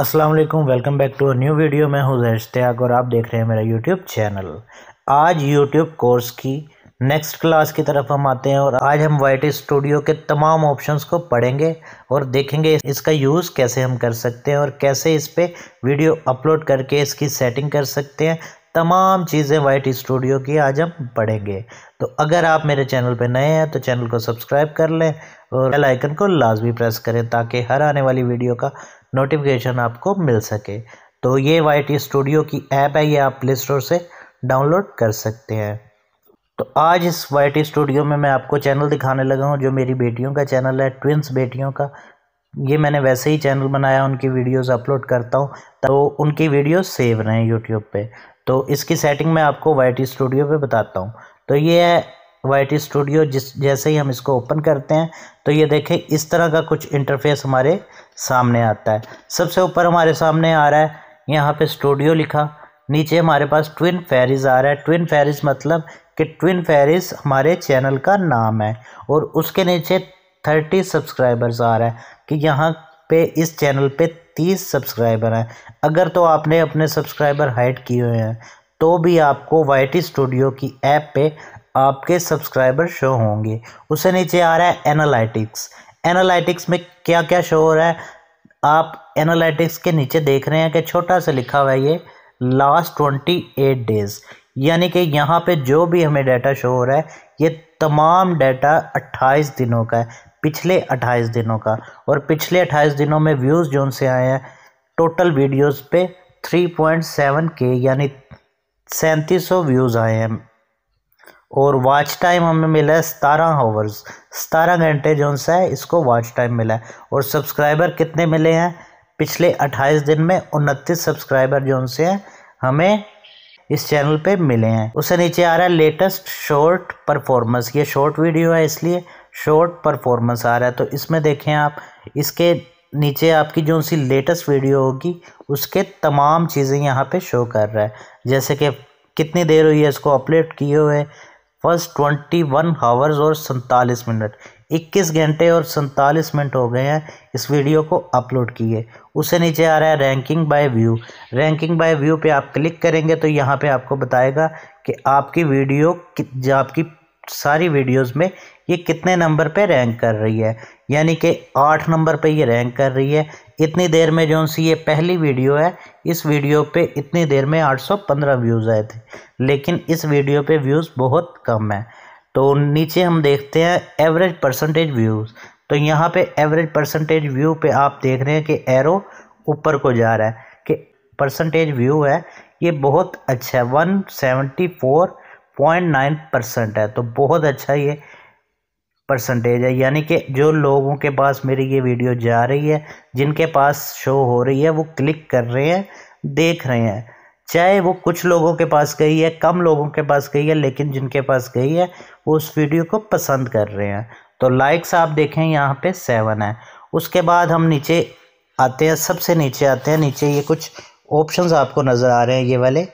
अस्सलाम वालेकुम welcome back to a new video मैं हूँ जैर इश्तियाक और आप देख रहे हैं मेरा यूट्यूब चैनल आज यूट्यूब कोर्स की नेक्स्ट क्लास की तरफ हम आते हैं और आज हम वाइट स्टूडियो के तमाम ऑप्शंस को पढ़ेंगे और देखेंगे इसका यूज़ कैसे हम कर सकते हैं और कैसे इस पर वीडियो अपलोड करके इसकी सेटिंग कर सकते हैं तमाम चीज़ें वाइट स्टूडियो की आज हम पढ़ेंगे तो अगर आप मेरे चैनल पर नए हैं तो चैनल को सब्सक्राइब कर लें और बेल आइकन को लाजमी प्रेस करें ताकि हर आने वाली वीडियो का नोटिफिकेशन आपको मिल सके तो ये वाई स्टूडियो की ऐप है ये आप प्ले स्टोर से डाउनलोड कर सकते हैं तो आज इस वाई स्टूडियो में मैं आपको चैनल दिखाने लगा हूँ जो मेरी बेटियों का चैनल है ट्विंस बेटियों का ये मैंने वैसे ही चैनल बनाया उनकी वीडियोस अपलोड करता हूँ तो उनकी वीडियो सेव रहें यूट्यूब पे तो इसकी सेटिंग मैं आपको वाई स्टूडियो पे बताता हूँ तो ये है वाई स्टूडियो जिस जैसे ही हम इसको ओपन करते हैं तो ये देखें इस तरह का कुछ इंटरफेस हमारे सामने आता है सबसे ऊपर हमारे सामने आ रहा है यहाँ पे स्टूडियो लिखा नीचे हमारे पास ट्विन फेरीज आ रहा है ट्विन फेरीज मतलब कि ट्विन फेरीज हमारे चैनल का नाम है और उसके नीचे थर्टी सब्सक्राइबर्स आ रहा है कि यहाँ पे इस चैनल पे तीस सब्सक्राइबर हैं अगर तो आपने अपने सब्सक्राइबर हाइड किए हुए हैं तो भी आपको वाई टी स्टूडियो की ऐप पे आपके सब्सक्राइबर शो होंगे उससे नीचे आ रहा है एनालिटिक्स एनालिटिक्स में क्या क्या शो हो रहा है आप एनालिटिक्स के नीचे देख रहे हैं कि छोटा सा लिखा हुआ है ये लास्ट ट्वेंटी एट डेज़ यानी कि यहाँ पे जो भी हमें डाटा शो हो रहा है ये तमाम डाटा अट्ठाईस दिनों का है पिछले अट्ठाईस दिनों का और पिछले अट्ठाईस दिनों में व्यूज़ जो उनसे आए हैं टोटल थ्री पे सेवन के यानी सैंतीस व्यूज़ आए हैं और वॉच टाइम हमें मिला है सतारह हावर्स सतारह घंटे जो सा है इसको वॉच टाइम मिला है और सब्सक्राइबर कितने मिले हैं पिछले अट्ठाईस दिन में उनतीस सब्सक्राइबर जो से हैं हमें इस चैनल पे मिले हैं उससे नीचे आ रहा है लेटेस्ट शॉर्ट परफॉर्मेंस ये शॉर्ट वीडियो है इसलिए शॉर्ट परफॉर्मेंस आ रहा है तो इसमें देखें आप इसके नीचे आपकी जो सी लेटेस्ट वीडियो होगी उसके तमाम चीज़ें यहाँ पे शो कर रहा है जैसे कि कितनी देर हुई है इसको अपलोड किए हुए फर्स्ट ट्वेंटी वन हावर्स और सैंतालीस मिनट इक्कीस घंटे और सैंतालीस मिनट हो गए हैं इस वीडियो को अपलोड किए उससे नीचे आ रहा है ranking by view ranking by view पे आप क्लिक करेंगे तो यहाँ पे आपको बताएगा कि आपकी वीडियो आपकी सारी वीडियोस में ये कितने नंबर पे रैंक कर रही है यानी कि आठ नंबर पे ये रैंक कर रही है इतनी देर में जो सी ये पहली वीडियो है इस वीडियो पे इतनी देर में 815 व्यूज़ आए थे लेकिन इस वीडियो पे व्यूज़ बहुत कम है तो नीचे हम देखते हैं एवरेज परसेंटेज व्यूज़ तो यहाँ पे एवरेज परसेंटेज व्यू पे आप देख रहे हैं कि एरो ऊपर को जा रहा है कि परसेंटेज व्यू है ये बहुत अच्छा है one seventy four point nine percent है तो बहुत अच्छा ये परसेंटेज है यानी कि जो लोगों के पास मेरी ये वीडियो जा रही है जिनके पास शो हो रही है वो क्लिक कर रहे हैं देख रहे हैं चाहे वो कुछ लोगों के पास गई है कम लोगों के पास गई है लेकिन जिनके पास गई है वो उस वीडियो को पसंद कर रहे हैं तो लाइक्स आप देखें यहाँ पे सेवन है उसके बाद हम नीचे आते हैं सबसे नीचे आते हैं नीचे ये कुछ ऑप्शंस आपको नज़र आ रहे हैं ये वाले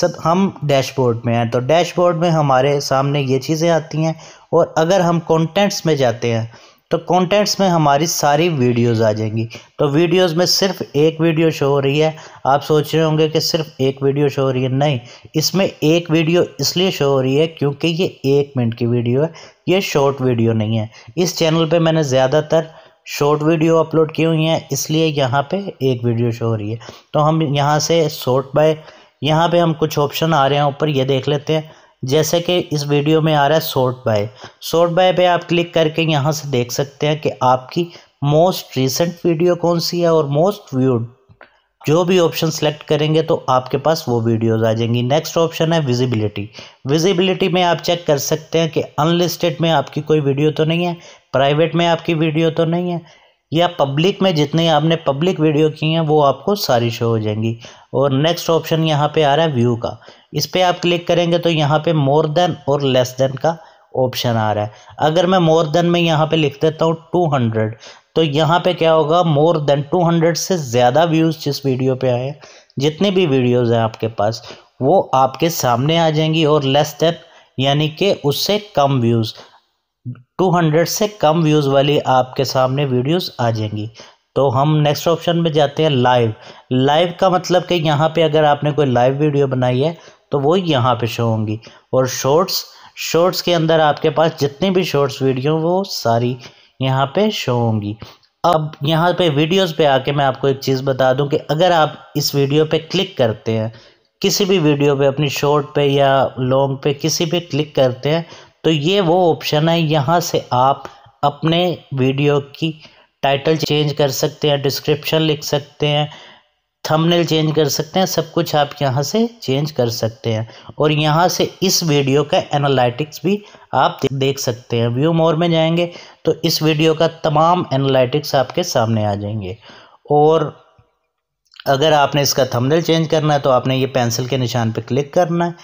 सब हम डैशबोर्ड में हैं तो डैशबोर्ड में हमारे सामने ये चीज़ें आती हैं और अगर हम कॉन्टेंट्स में जाते हैं तो कॉन्टेंट्स में हमारी सारी वीडियोस आ जाएंगी तो वीडियोस में सिर्फ एक वीडियो शो हो रही है आप सोच रहे होंगे कि सिर्फ एक वीडियो शो हो रही है नहीं इसमें एक वीडियो इसलिए शो हो रही है क्योंकि ये एक मिनट की वीडियो है ये शॉर्ट वीडियो नहीं है इस चैनल पर मैंने ज़्यादातर शॉर्ट वीडियो अपलोड की हुई हैं इसलिए यहाँ पे एक वीडियो शो हो रही है तो हम यहाँ से शॉर्ट बाय यहाँ पे हम कुछ ऑप्शन आ रहे हैं ऊपर ये देख लेते हैं जैसे कि इस वीडियो में आ रहा है सोर्ट बाय सोर्ट बाय पे आप क्लिक करके यहाँ से देख सकते हैं कि आपकी मोस्ट रिसेंट वीडियो कौन सी है और मोस्ट व्यूड जो भी ऑप्शन सेलेक्ट करेंगे तो आपके पास वो वीडियोस आ जाएंगी नेक्स्ट ऑप्शन है विजिबिलिटी विजिबिलिटी में आप चेक कर सकते हैं कि अनलिस्टेड में आपकी कोई वीडियो तो नहीं है प्राइवेट में आपकी वीडियो तो नहीं है या पब्लिक में जितने आपने पब्लिक वीडियो की हैं वो आपको सारी शो हो जाएंगी और नेक्स्ट ऑप्शन यहाँ पे आ रहा है व्यू का इस पर आप क्लिक करेंगे तो यहाँ पे मोर देन और लेस देन का ऑप्शन आ रहा है अगर मैं मोर देन में यहाँ पे लिख देता हूँ टू हंड्रेड तो यहाँ पे क्या होगा मोर देन टू हंड्रेड से ज़्यादा व्यूज़ जिस वीडियो पे आए जितने भी वीडियोज़ हैं आपके पास वो आपके सामने आ जाएंगी और लेस देन यानी कि उससे कम व्यूज़ टू हंड्रेड से कम व्यूज़ वाली आपके सामने वीडियोज़ आ जाएंगी तो हम नेक्स्ट ऑप्शन में जाते हैं लाइव लाइव का मतलब कि यहाँ पे अगर आपने कोई लाइव वीडियो बनाई है तो वो यहाँ पे शो होंगी और शॉर्ट्स शॉर्ट्स के अंदर आपके पास जितनी भी शॉर्ट्स वीडियो वो सारी यहाँ पे शो होंगी अब यहाँ पे वीडियोस पे आके मैं आपको एक चीज़ बता दूँ कि अगर आप इस वीडियो पे क्लिक करते हैं किसी भी वीडियो पे अपनी शॉर्ट पे या लॉन्ग पे किसी पे क्लिक करते हैं तो ये वो ऑप्शन है यहाँ से आप अपने वीडियो की टाइटल चेंज कर सकते हैं डिस्क्रिप्शन लिख सकते हैं थंबनेल चेंज कर सकते हैं सब कुछ आप यहाँ से चेंज कर सकते हैं और यहाँ से इस वीडियो का एनालिटिक्स भी आप देख सकते हैं व्यू मोर में जाएंगे तो इस वीडियो का तमाम एनालिटिक्स आपके सामने आ जाएंगे और अगर आपने इसका थंबनेल चेंज करना है तो आपने ये पेंसिल के निशान पर क्लिक करना है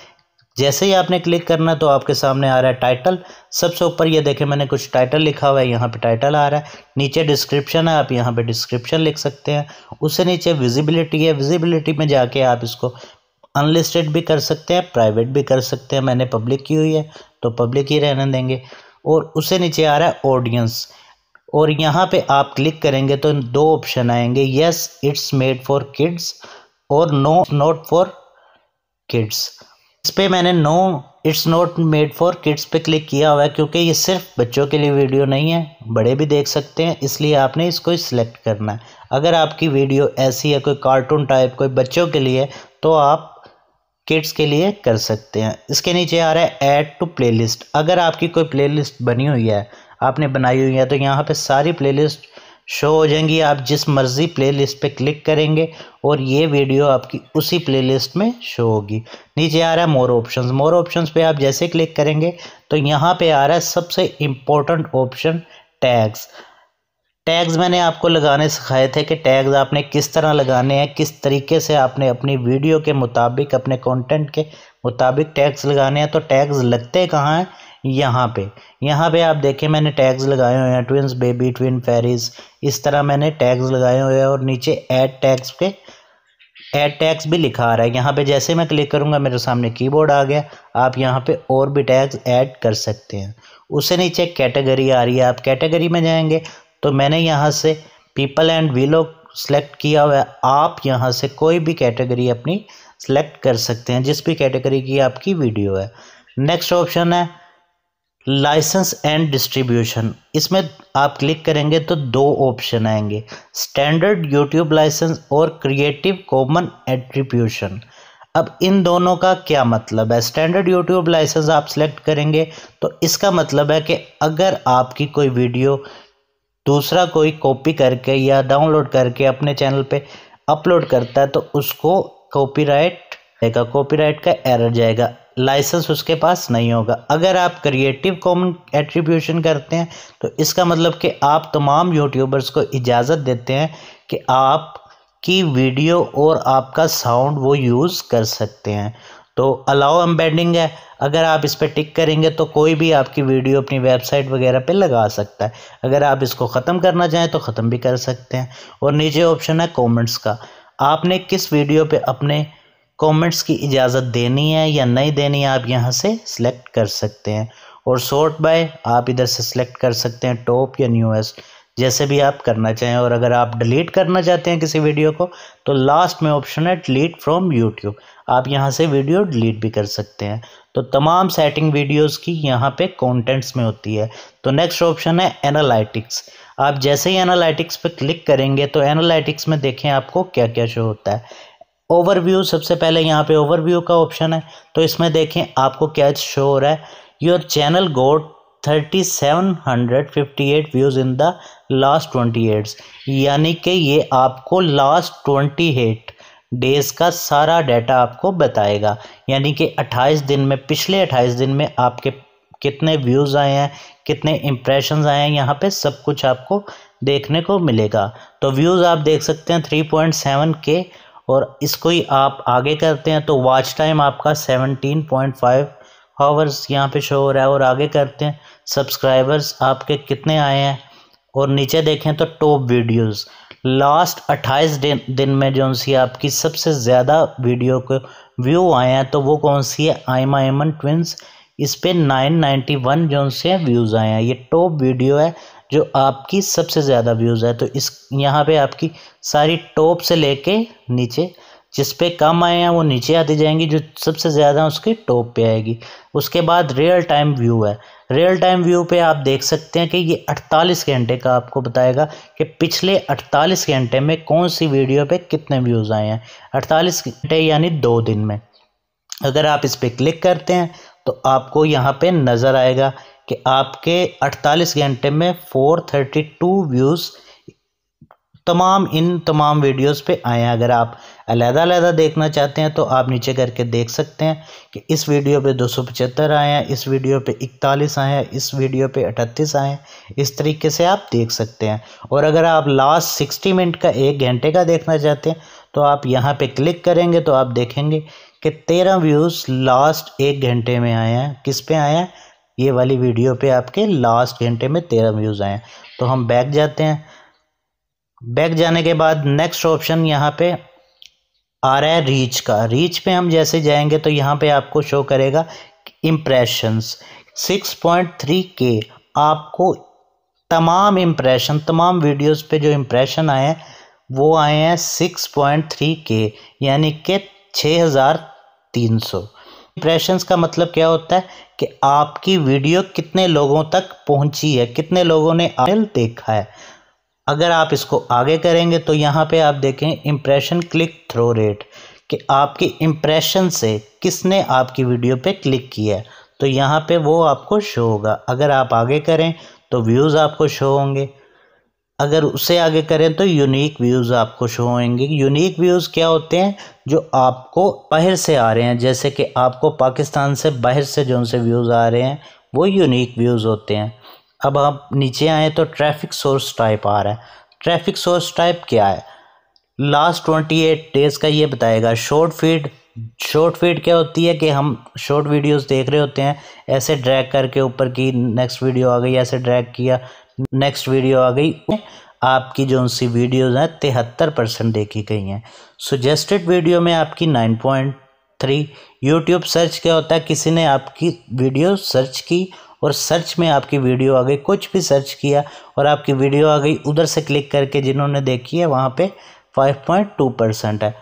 जैसे ही आपने क्लिक करना तो आपके सामने आ रहा है टाइटल सबसे ऊपर ये देखें मैंने कुछ टाइटल लिखा हुआ है यहाँ पे टाइटल आ रहा है नीचे डिस्क्रिप्शन है आप यहाँ पे डिस्क्रिप्शन लिख सकते हैं उससे नीचे विजिबिलिटी है विजिबिलिटी में जाके आप इसको अनलिस्टेड भी कर सकते हैं प्राइवेट भी कर सकते हैं मैंने पब्लिक की हुई है तो पब्लिक ही रहने देंगे और उससे नीचे आ रहा है ऑडियंस और यहाँ पे आप क्लिक करेंगे तो दो ऑप्शन आएंगे yes it's made for kids और नो नॉट फॉर किड्स इस पर मैंने no it's not made for kids पे क्लिक किया हुआ है क्योंकि ये सिर्फ बच्चों के लिए वीडियो नहीं है बड़े भी देख सकते हैं इसलिए आपने इसको सिलेक्ट करना है अगर आपकी वीडियो ऐसी है कोई कार्टून टाइप कोई बच्चों के लिए तो आप किड्स के लिए कर सकते हैं इसके नीचे आ रहा है ऐड टू प्लेलिस्ट अगर आपकी कोई प्लेलिस्ट बनी हुई है आपने बनाई हुई है तो यहाँ पे सारी प्लेलिस्ट शो हो जाएंगी आप जिस मर्ज़ी प्लेलिस्ट पे क्लिक करेंगे और ये वीडियो आपकी उसी प्लेलिस्ट में शो होगी नीचे आ रहा है मोर ऑप्शंस मोर ऑप्शंस पे आप जैसे क्लिक करेंगे तो यहाँ पे आ रहा है सबसे इम्पोर्टेंट ऑप्शन टैग्स टैग्स मैंने आपको लगाने सिखाए थे कि टैग्स आपने किस तरह लगाने हैं किस तरीके से आपने अपनी वीडियो के मुताबिक अपने कॉन्टेंट के मुताबिक टैग्स लगाने हैं तो टैग्स लगते कहाँ हैं यहाँ पे यहाँ पे आप देखें मैंने टैग्स लगाए हुए हैं ट्विंस बेबी ट्विन फेरीज इस तरह मैंने टैग्स लगाए हुए हैं और नीचे ऐड टैग्स पे ऐड टैग्स भी लिखा आ रहा है यहाँ पे जैसे मैं क्लिक करूँगा मेरे सामने कीबोर्ड आ गया आप यहाँ पे और भी टैग्स ऐड कर सकते हैं उससे नीचे कैटेगरी आ रही है आप कैटेगरी में जाएंगे तो मैंने यहाँ से पीपल एंड वीलो सेलेक्ट किया हुआ है आप यहाँ से कोई भी कैटेगरी अपनी सेलेक्ट कर सकते हैं जिस भी कैटेगरी की आपकी वीडियो है नेक्स्ट ऑप्शन है लाइसेंस एंड डिस्ट्रीब्यूशन इसमें आप क्लिक करेंगे तो दो ऑप्शन आएंगे स्टैंडर्ड यूट्यूब लाइसेंस और क्रिएटिव कॉमन एट्रीब्यूशन अब इन दोनों का क्या मतलब है स्टैंडर्ड यूट्यूब लाइसेंस आप सेलेक्ट करेंगे तो इसका मतलब है कि अगर आपकी कोई वीडियो दूसरा कोई कॉपी करके या डाउनलोड करके अपने चैनल पे अपलोड करता है तो उसको कॉपीराइट राइट कॉपीराइट का एरर जाएगा लाइसेंस उसके पास नहीं होगा अगर आप क्रिएटिव कॉमन एट्रीब्यूशन करते हैं तो इसका मतलब कि आप तमाम यूट्यूबर्स को इजाज़त देते हैं कि आप की वीडियो और आपका साउंड वो यूज़ कर सकते हैं तो अलाउ एम्बेडिंग है अगर आप इस पर टिक करेंगे तो कोई भी आपकी वीडियो अपनी वेबसाइट वगैरह पे लगा सकता है अगर आप इसको ख़त्म करना चाहें तो ख़त्म भी कर सकते हैं और नीचे ऑप्शन है कमेंट्स का आपने किस वीडियो पे अपने कमेंट्स की इजाज़त देनी है या नहीं देनी है आप यहाँ से सिलेक्ट कर सकते हैं और सॉर्ट बाय आप इधर से सिलेक्ट कर सकते हैं टॉप या न्यूएस्ट जैसे भी आप करना चाहें और अगर आप डिलीट करना चाहते हैं किसी वीडियो को तो लास्ट में ऑप्शन है डिलीट फ्रॉम यूट्यूब आप यहाँ से वीडियो डिलीट भी कर सकते हैं तो तमाम सेटिंग वीडियोस की यहाँ पे कंटेंट्स में होती है तो नेक्स्ट ऑप्शन है एनालिटिक्स आप जैसे ही एनालिटिक्स पर क्लिक करेंगे तो एनालिटिक्स में देखें आपको क्या क्या शो होता है ओवरव्यू सबसे पहले यहाँ पे ओवरव्यू का ऑप्शन है तो इसमें देखें आपको क्या शो हो रहा है your channel got thirty seven hundred fifty eight views in the last twenty eights यानी कि ये आपको लास्ट ट्वेंटी एट डेज़ का सारा डाटा आपको बताएगा यानी कि अट्ठाईस दिन में पिछले अट्ठाईस दिन में आपके कितने व्यूज़ आए हैं कितने इम्प्रेशन आए हैं यहाँ पे सब कुछ आपको देखने को मिलेगा तो व्यूज़ आप देख सकते हैं थ्री पॉइंट सेवन के और इसको ही आप आगे करते हैं तो वॉच टाइम आपका सेवनटीन पॉइंट फाइव हावर्स यहाँ पे शो हो रहा है और आगे करते हैं सब्सक्राइबर्स आपके कितने आए हैं और नीचे देखें तो टॉप वीडियोस लास्ट 28 दिन दिन में जो सी आपकी सबसे ज़्यादा वीडियो को व्यू आए हैं तो वो कौन सी है आयमा एमन ट्विंस इस पर नाइन नाइन्टी वन जो से व्यूज़ आए हैं ये टॉप वीडियो है जो आपकी सबसे ज़्यादा व्यूज़ है तो इस यहाँ पे आपकी सारी टॉप से लेके नीचे जिस पे कम आए हैं वो नीचे आती जाएंगी जो सबसे ज़्यादा उसकी टॉप पे आएगी उसके बाद रियल टाइम व्यू है रियल टाइम व्यू पे आप देख सकते हैं कि ये 48 घंटे का आपको बताएगा कि पिछले 48 घंटे में कौन सी वीडियो पे कितने व्यूज़ आए हैं 48 घंटे यानी दो दिन में अगर आप इस पर क्लिक करते हैं तो आपको यहाँ पे नज़र आएगा कि आपके 48 घंटे में 432 व्यूज़ तमाम इन तमाम वीडियोस पे आए हैं अगर आप अलहदा अलहदा देखना चाहते हैं तो आप नीचे करके देख सकते हैं कि इस वीडियो पे दो सौ पचहत्तर आए हैं इस वीडियो पे इकतालीस आए हैं इस वीडियो पे अठतीस आए हैं इस तरीके से आप देख सकते हैं और अगर आप लास्ट सिक्सटी मिनट का एक घंटे का देखना चाहते हैं तो आप यहाँ पे क्लिक करेंगे तो आप देखेंगे कि तेरह व्यूज़ लास्ट एक घंटे में आए हैं किस पे आए हैं ये वाली वीडियो पे आपके लास्ट घंटे में तेरह व्यूज़ आए तो हम बैक जाते हैं बैक जाने के बाद नेक्स्ट ऑप्शन यहाँ पे आ रहा है रीच का रीच पे हम जैसे जाएंगे तो यहाँ पे आपको शो करेगा इम्प्रेशंस 6.3 के आपको तमाम इम्प्रेशन तमाम वीडियोस पे जो इम्प्रेशन आए हैं वो आए हैं 6.3 के यानी कि सौ इम्प्रेशन का मतलब क्या होता है कि आपकी वीडियो कितने लोगों तक पहुंची है कितने लोगों ने आयल देखा है अगर आप इसको आगे करेंगे तो यहाँ पे आप देखें इम्प्रेशन क्लिक थ्रो रेट कि आपकी इम्प्रेशन से किसने आपकी वीडियो पे क्लिक किया है तो यहाँ पे वो आपको शो होगा अगर आप आगे करें तो व्यूज़ आपको शो होंगे अगर उससे आगे करें तो यूनिक व्यूज़ आपको शो होंगे यूनिक व्यूज़ क्या होते हैं जो आपको बाहर से आ रहे हैं जैसे कि आपको पाकिस्तान से बाहर से जो उनसे व्यूज़ आ रहे हैं वो यूनिक व्यूज़ होते हैं अब आप नीचे आएँ तो ट्रैफिक सोर्स टाइप आ रहा है ट्रैफिक सोर्स टाइप क्या है लास्ट ट्वेंटी एट डेज़ का ये बताएगा शॉर्ट फीड शॉर्ट फीड क्या होती है कि हम शॉर्ट वीडियोस देख रहे होते हैं ऐसे ड्रैग करके ऊपर की नेक्स्ट वीडियो आ गई ऐसे ड्रैग किया नेक्स्ट वीडियो आ गई आपकी जो सी वीडियोज़ हैं तिहत्तर परसेंट देखी गई हैं सुजेस्टेड वीडियो में आपकी nine point three YouTube search क्या होता है किसी ने आपकी वीडियो सर्च की और सर्च में आपकी वीडियो आ गई कुछ भी सर्च किया और आपकी वीडियो आ गई उधर से क्लिक करके जिन्होंने देखी है वहाँ पे फाइव पॉइंट टू परसेंट है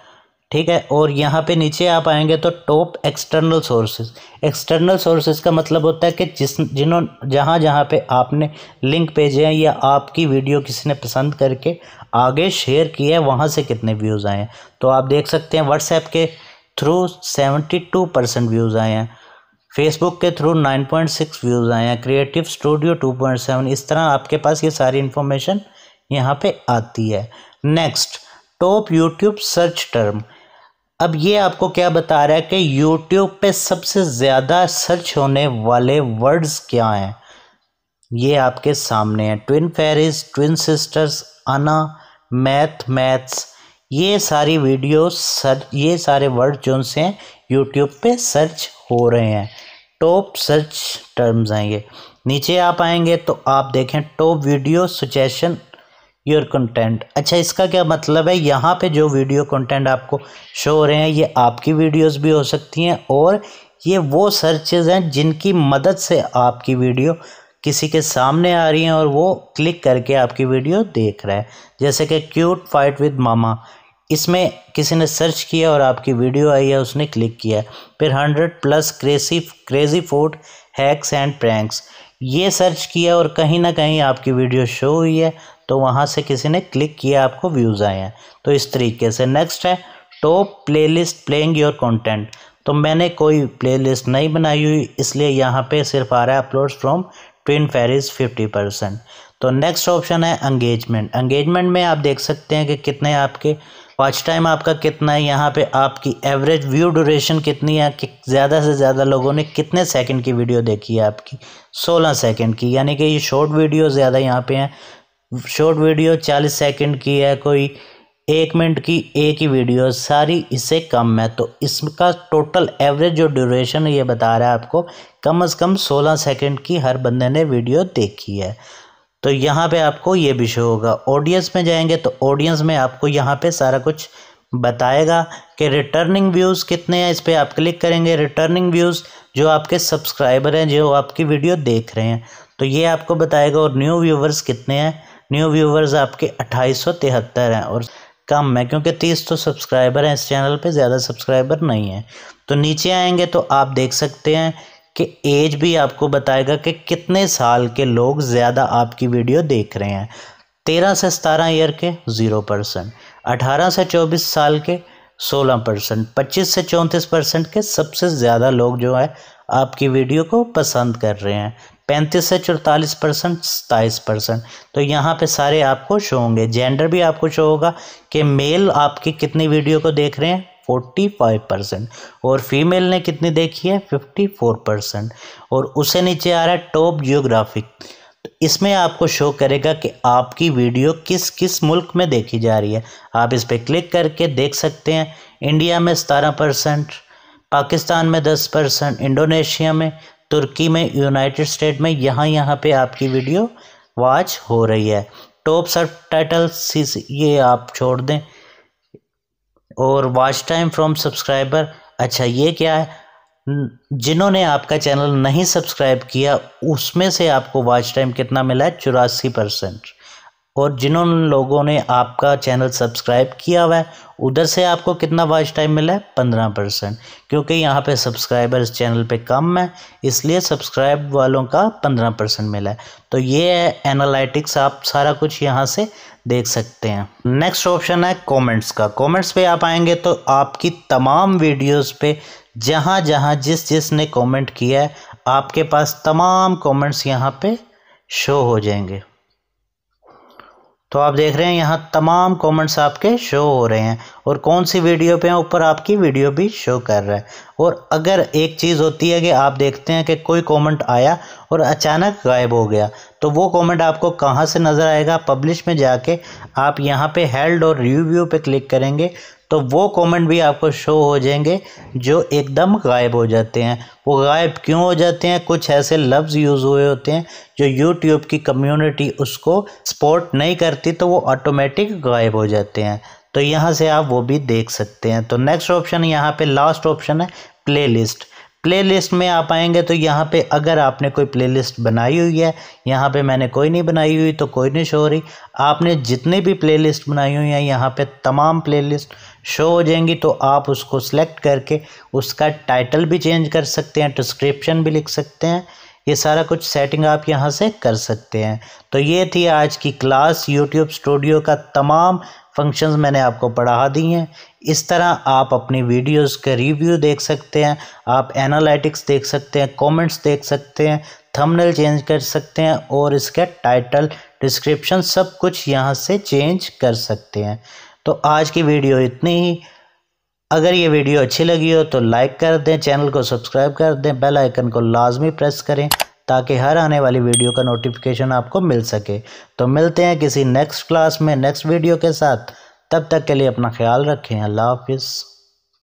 ठीक है और यहाँ पे नीचे आप आएंगे तो top external sources external sources का मतलब होता है कि जिस जिन्हों जहाँ जहाँ पे आपने लिंक भेजे हैं या आपकी वीडियो किसी ने पसंद करके आगे शेयर किया है वहाँ से कितने व्यूज़ आए हैं तो आप देख सकते हैं व्हाट्सएप के through seventy two percent views आए हैं फेसबुक के through nine point six views आए हैं creative studio two point seven इस तरह आपके पास ये सारी इन्फॉर्मेशन यहाँ पे आती है next top YouTube search term अब ये आपको क्या बता रहा है कि यूट्यूब पे सबसे ज़्यादा सर्च होने वाले वर्ड्स क्या हैं ये आपके सामने हैं ट्विन फेरिस ट्विन सिस्टर्स अना मैथ मैथ्स ये सारी वीडियो सर्च ये सारे वर्ड जो से यूट्यूब पे सर्च हो रहे हैं टॉप सर्च टर्म्स हैं ये नीचे आप आएंगे तो आप देखें top video suggestion your content अच्छा इसका क्या मतलब है यहाँ पे जो वीडियो कंटेंट आपको शो हो रहे हैं ये आपकी वीडियोस भी हो सकती हैं और ये वो सर्चेज हैं जिनकी मदद से आपकी वीडियो किसी के सामने आ रही हैं और वो क्लिक करके आपकी वीडियो देख रहा है जैसे कि क्यूट फाइट विद मामा इसमें किसी ने सर्च किया और आपकी वीडियो आई है उसने क्लिक किया फिर hundred plus crazy crazy food hacks and pranks ये सर्च किया और कहीं ना कहीं आपकी वीडियो शो हुई है तो वहाँ से किसी ने क्लिक किया आपको व्यूज़ आए हैं तो इस तरीके से नेक्स्ट है टॉप तो प्लेलिस्ट प्लेइंग योर कंटेंट तो मैंने कोई प्लेलिस्ट नहीं बनाई हुई इसलिए यहाँ पे सिर्फ आ रहा है uploads from twin Ferris fifty percent तो नेक्स्ट ऑप्शन है अंगेजमेंट अंगेजमेंट में आप देख सकते हैं कि कितने आपके वॉच टाइम आपका कितना है यहाँ पे आपकी एवरेज व्यू ड्यूरेशन कितनी है कि ज़्यादा से ज़्यादा लोगों ने कितने सेकंड की वीडियो देखी है आपकी 16 सेकंड की यानी कि ये शॉर्ट वीडियो ज़्यादा यहाँ पे हैं शॉर्ट वीडियो चालीस सेकंड की है कोई एक मिनट की एक ही वीडियो सारी इससे कम है तो इसका टोटल एवरेज जो ड्यूरेशन ये बता रहा है आपको कम से कम सोलह सेकंड की हर बंदे ने वीडियो देखी है तो यहाँ पे आपको ये भी शो होगा ऑडियंस में जाएंगे तो ऑडियंस में आपको यहाँ पे सारा कुछ बताएगा कि रिटर्निंग व्यूज़ कितने हैं इस पर आप क्लिक करेंगे रिटर्निंग व्यूज़ जो आपके सब्सक्राइबर हैं जो आपकी वीडियो देख रहे हैं तो ये आपको बताएगा और न्यू व्यूवर्स कितने हैं न्यू व्यूवर्स आपके अट्ठाईस सौ तिहत्तर हैं और कम है क्योंकि तीस तो सब्सक्राइबर हैं इस चैनल पे ज़्यादा सब्सक्राइबर नहीं है तो नीचे आएंगे तो आप देख सकते हैं कि एज भी आपको बताएगा कि कितने साल के लोग ज़्यादा आपकी वीडियो देख रहे हैं तेरह से सतारह ईयर के ज़ीरो परसेंट अठारह से चौबीस साल के सोलह परसेंट पच्चीस से चौंतीस परसेंट के सबसे ज़्यादा लोग जो है आपकी वीडियो को पसंद कर रहे हैं पैंतीस से चौतालीस परसेंट सताईस परसेंट तो यहाँ पे सारे आपको शो होंगे जेंडर भी आपको शो होगा कि मेल आपकी कितनी वीडियो को देख रहे हैं फोर्टी फाइव परसेंट और फीमेल ने कितनी देखी है फिफ्टी फोर परसेंट और उसे नीचे आ रहा है टॉप जियोग्राफिक तो इसमें आपको शो करेगा कि आपकी वीडियो किस किस मुल्क में देखी जा रही है आप इस पर क्लिक करके देख सकते हैं इंडिया में सतारह परसेंट पाकिस्तान में दस परसेंट इंडोनेशिया में तुर्की में यूनाइटेड स्टेट में यहाँ यहाँ पे आपकी वीडियो वॉच हो रही है टॉप सब टाइटल ये आप छोड़ दें और वॉच टाइम फ्रॉम सब्सक्राइबर अच्छा ये क्या है जिन्होंने आपका चैनल नहीं सब्सक्राइब किया उसमें से आपको वॉच टाइम कितना मिला है चौरासी परसेंट और जिन लोगों ने आपका चैनल सब्सक्राइब किया हुआ है उधर से आपको कितना वॉच टाइम मिला है पंद्रह परसेंट क्योंकि यहाँ पे सब्सक्राइबर्स चैनल पे कम है इसलिए सब्सक्राइब वालों का पंद्रह परसेंट मिला है तो ये है एनालिटिक्स आप सारा कुछ यहाँ से देख सकते हैं नेक्स्ट ऑप्शन है कमेंट्स का कमेंट्स पे आप आएंगे तो आपकी तमाम वीडियोस पे जहाँ जहाँ जिस जिसने कॉमेंट किया है आपके पास तमाम कॉमेंट्स यहाँ पर शो हो जाएंगे तो आप देख रहे हैं यहाँ तमाम कमेंट्स आपके शो हो रहे हैं और कौन सी वीडियो पे हैं ऊपर आपकी वीडियो भी शो कर रहा है और अगर एक चीज़ होती है कि आप देखते हैं कि कोई कमेंट आया और अचानक गायब हो गया तो वो कमेंट आपको कहाँ से नज़र आएगा पब्लिश में जाके आप यहाँ पे हेल्ड और रिव्यू पे क्लिक करेंगे तो वो कमेंट भी आपको शो हो जाएंगे जो एकदम गायब हो जाते हैं वो गायब क्यों हो जाते हैं कुछ ऐसे लफ्ज़ यूज़ हुए होते हैं जो यूट्यूब की कम्युनिटी उसको सपोर्ट नहीं करती तो वो ऑटोमेटिक गायब हो जाते हैं तो यहाँ से आप वो भी देख सकते हैं तो नेक्स्ट ऑप्शन यहाँ पर लास्ट ऑप्शन है प्ले प्लेलिस्ट में आप आएंगे तो यहाँ पे अगर आपने कोई प्लेलिस्ट बनाई हुई है यहाँ पे मैंने कोई नहीं बनाई हुई तो कोई नहीं शो रही आपने जितनी भी प्लेलिस्ट बनाई हुई है यहाँ पे तमाम प्लेलिस्ट शो हो जाएंगी तो आप उसको सेलेक्ट करके उसका टाइटल भी चेंज कर सकते हैं डिस्क्रिप्शन भी लिख सकते हैं ये सारा कुछ सेटिंग आप यहाँ से कर सकते हैं तो ये थी आज की क्लास यूट्यूब स्टूडियो का तमाम फंक्शंस मैंने आपको पढ़ा दी हैं इस तरह आप अपनी वीडियोस के रिव्यू देख सकते हैं आप एनालिटिक्स देख सकते हैं कमेंट्स देख सकते हैं थंबनेल चेंज कर सकते हैं और इसका टाइटल डिस्क्रिप्शन सब कुछ यहाँ से चेंज कर सकते हैं तो आज की वीडियो इतनी ही अगर ये वीडियो अच्छी लगी हो तो लाइक कर दें चैनल को सब्सक्राइब कर दें बेल आइकन को लाजमी प्रेस करें ताकि हर आने वाली वीडियो का नोटिफिकेशन आपको मिल सके तो मिलते हैं किसी नेक्स्ट क्लास में नेक्स्ट वीडियो के साथ तब तक के लिए अपना ख्याल रखें अल्लाह हाफिज़